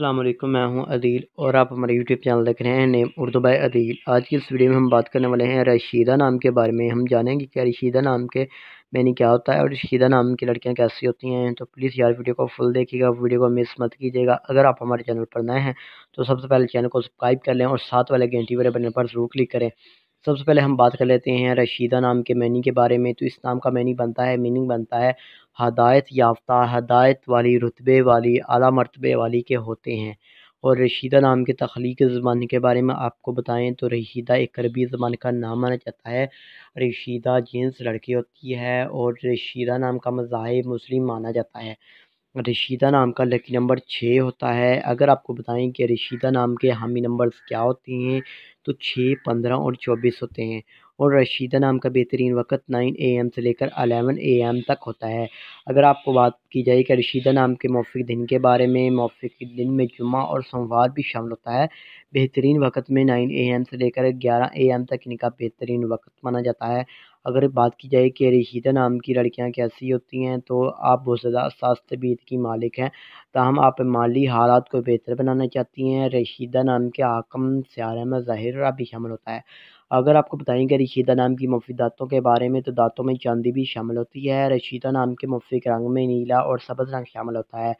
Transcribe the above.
अस्सलाम वालेकुम मैं हूं अदील और आप हमारे यूट्यूब चैनल देख रहे हैं नेम उर्दू बाय अदील आज की इस वीडियो में हम बात करने वाले हैं रशीदा नाम के बारे में हम जानेंगे कि रशीदा नाम के मैंने क्या होता है और रशीदा नाम की लड़कियां कैसी होती हैं तो प्लीज़ यार वीडियो को फुल देखिएगा वीडियो को मिस मत कीजिएगा अगर आप हमारे चैनल पर नए हैं तो सबसे पहले चैनल को सब्सक्राइब कर लें और साथ वाले घंटी वाले बटन पर ज़रूर क्लिक करें सबसे पहले हम बात कर लेते हैं रशीदा नाम के मैनी के बारे में तो इस नाम का मैनी बनता है मीनिंग बनता है हदायत याफ्ता हदायत वाली रुतबे वाली अला मरतबे वाली के होते हैं और रशीदा नाम के तख्लीक ज़बान के बारे में आपको बताएं तो रशीदा एक अरबी ज़बान का नाम माना जाता है रशीदा जीन्स लड़की होती है और रशीदा नाम का मज़ाह मुस्लिम माना जाता है रशीदा नाम का लकी नंबर छः होता है अगर आपको बताएं कि रशीदा नाम के हामी नंबर्स क्या होते हैं तो छः पंद्रह और चौबीस होते हैं और रशीदा नाम का बेहतरीन वक्त नाइन ए एम से लेकर अलेवन ए एम तक होता है अगर आपको बात की जाए कि रशीदा नाम के मौफिक दिन के बारे में मौफिक दिन में जुमा और सोमवार भी शामिल होता है बेहतरीन वक्त में नाइन ए एम से लेकर ग्यारह ए एम तक इनका बेहतरीन वक्त माना जाता है अगर बात की जाए कि रेशीदा नाम की लड़कियां कैसी होती हैं तो आप बहुत ज्यादा बहुसदा बीत की मालिक हैं तहम आप माली हालात को बेहतर बनाना चाहती हैं रशीदा नाम के आकम स्यारे में ज़ाहिर भी शामिल होता है अगर आपको बताएं कि रशीदा नाम की मुफी दांतों के बारे में तो दांतों में चांदी भी शामिल होती है रशीदा नाम के मुफिक रंग में नीला और सबज़ रंग शामिल होता है